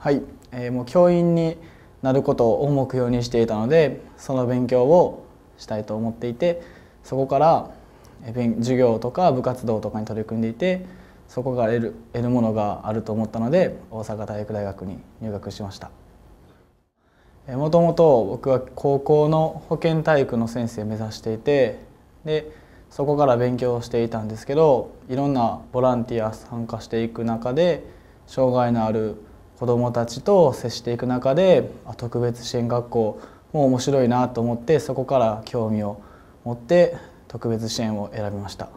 はい、えー、もう教員になることを目標にしていたのでその勉強をしたいと思っていてそこから授業とか部活動とかに取り組んでいてそこから得る得るものがあると思ったので大阪体育大学に入学しましたもともと僕は高校の保健体育の先生目指していてでそこから勉強していたんですけどいろんなボランティア参加していく中で障害のある子どもたちと接していく中で特別支援学校も面白いなと思ってそこから興味を持って特別支援を選びました、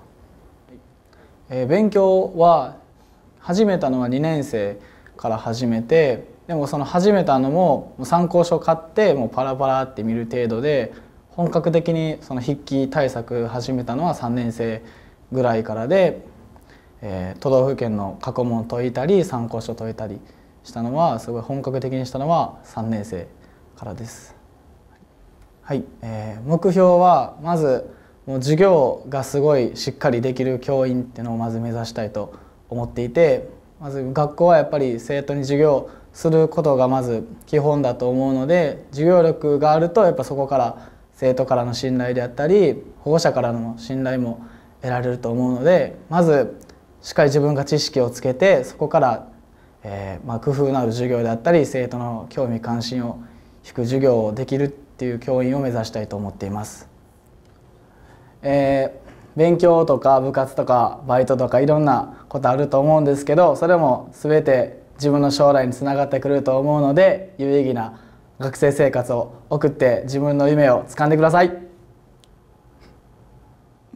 えー、勉強は始めたのは2年生から始めてでもその始めたのも参考書買ってもうパラパラって見る程度で本格的にその筆記対策始めたのは3年生ぐらいからで、えー、都道府県の過去問解いたり参考書解いたり。したのはすごい本格的にしたのは3年生からです。はい、えー、目標はまずもう授業がすごいしっかりできる教員っていうのをまず目指したいと思っていてまず学校はやっぱり生徒に授業することがまず基本だと思うので授業力があるとやっぱそこから生徒からの信頼であったり保護者からの信頼も得られると思うのでまずしっかり自分が知識をつけてそこからえー、まあ、工夫のある授業であったり生徒の興味関心を引く授業をできるっていう教員を目指したいと思っています。えー、勉強とか部活とかバイトとかいろんなことあると思うんですけどそれも全て自分の将来につながってくると思うので有意義な学生生活を送って自分の夢をつかんでください。